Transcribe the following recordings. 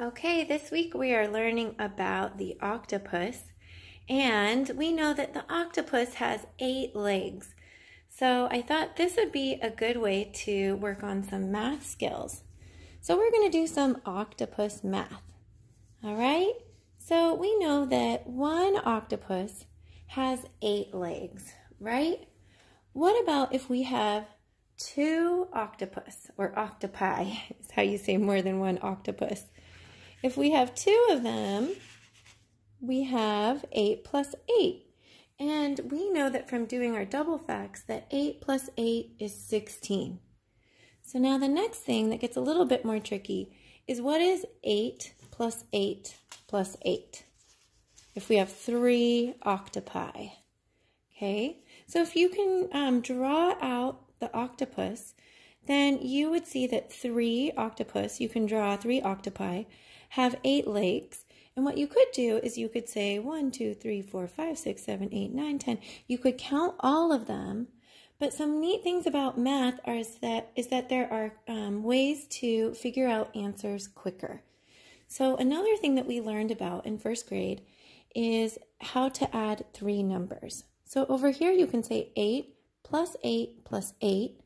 Okay, this week we are learning about the octopus, and we know that the octopus has eight legs. So I thought this would be a good way to work on some math skills. So we're going to do some octopus math. All right, so we know that one octopus has eight legs, right? What about if we have two octopus or octopi is how you say more than one octopus? If we have two of them, we have 8 plus 8. And we know that from doing our double facts that 8 plus 8 is 16. So now the next thing that gets a little bit more tricky is what is 8 plus 8 plus 8? If we have three octopi, okay? So if you can um, draw out the octopus, then you would see that three octopus, you can draw three octopi, have eight legs. And what you could do is you could say one, two, three, four, five, six, seven, eight, nine, ten. You could count all of them. But some neat things about math are is that, is that there are um, ways to figure out answers quicker. So another thing that we learned about in first grade is how to add three numbers. So over here you can say 8 plus 8 plus 8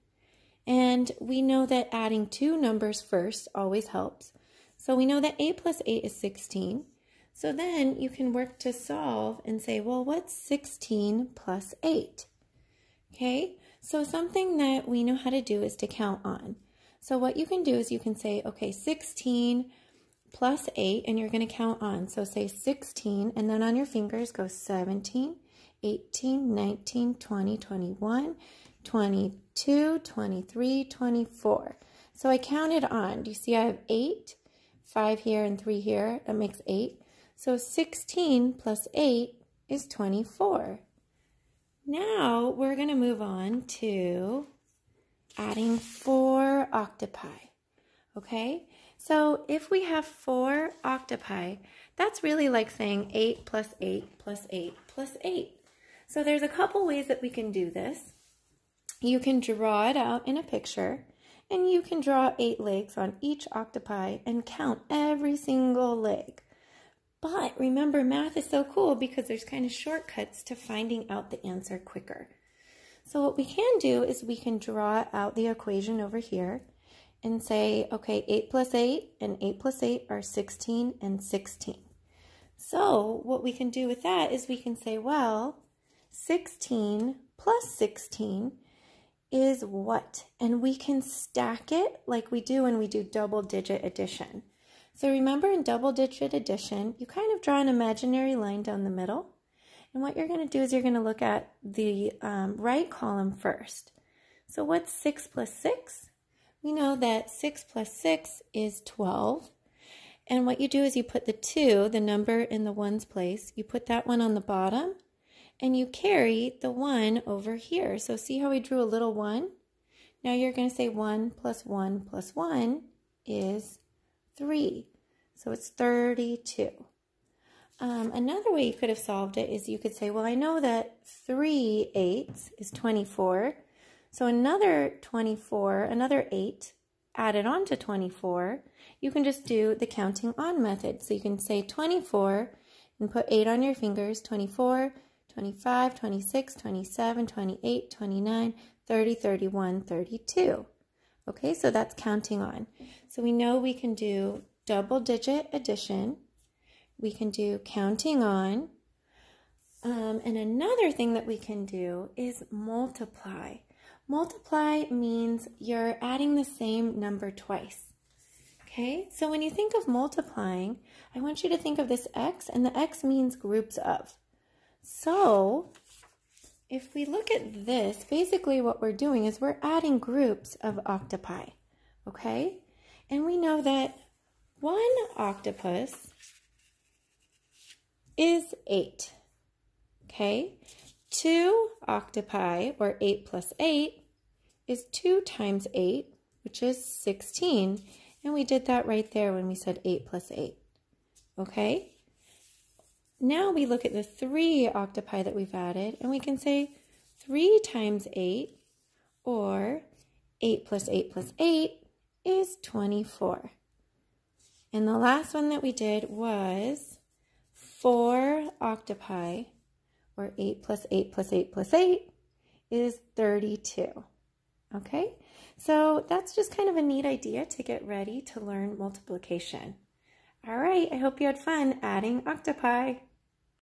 and we know that adding two numbers first always helps. So we know that 8 plus 8 is 16. So then you can work to solve and say, well, what's 16 plus 8? Okay, so something that we know how to do is to count on. So what you can do is you can say, okay, 16 plus 8, and you're going to count on. So say 16, and then on your fingers go 17, 18, 19, 20, 21, 22, 23, 24. So I counted on. Do you see I have 8? 5 here and 3 here. That makes 8. So 16 plus 8 is 24. Now we're going to move on to adding 4 octopi. Okay? So if we have 4 octopi, that's really like saying 8 plus 8 plus 8 plus 8. So there's a couple ways that we can do this. You can draw it out in a picture, and you can draw eight legs on each octopi and count every single leg. But remember, math is so cool because there's kind of shortcuts to finding out the answer quicker. So what we can do is we can draw out the equation over here and say, okay, 8 plus 8 and 8 plus 8 are 16 and 16. So what we can do with that is we can say, well, 16 plus 16 is what, and we can stack it like we do when we do double digit addition. So remember in double digit addition, you kind of draw an imaginary line down the middle. And what you're going to do is you're going to look at the um, right column first. So what's 6 plus 6? We know that 6 plus 6 is 12. And what you do is you put the 2, the number in the ones place, you put that one on the bottom, and you carry the 1 over here. So see how we drew a little 1? Now you're going to say 1 plus 1 plus 1 is 3. So it's 32. Um, another way you could have solved it is you could say, well, I know that 3 eighths is 24. So another 24, another 8 added on to 24, you can just do the counting on method. So you can say 24 and put 8 on your fingers, 24, 25, 26, 27, 28, 29, 30, 31, 32. Okay, so that's counting on. So we know we can do double digit addition. We can do counting on. Um, and another thing that we can do is multiply. Multiply means you're adding the same number twice. Okay, so when you think of multiplying, I want you to think of this x, and the x means groups of. So if we look at this, basically what we're doing is we're adding groups of octopi, okay? And we know that one octopus is 8, okay? Two octopi, or 8 plus 8, is 2 times 8, which is 16. And we did that right there when we said 8 plus 8, okay? Now we look at the three octopi that we've added, and we can say 3 times 8, or 8 plus 8 plus 8, is 24. And the last one that we did was 4 octopi, or 8 plus 8 plus 8 plus 8, is 32. Okay, so that's just kind of a neat idea to get ready to learn multiplication. All right, I hope you had fun adding octopi.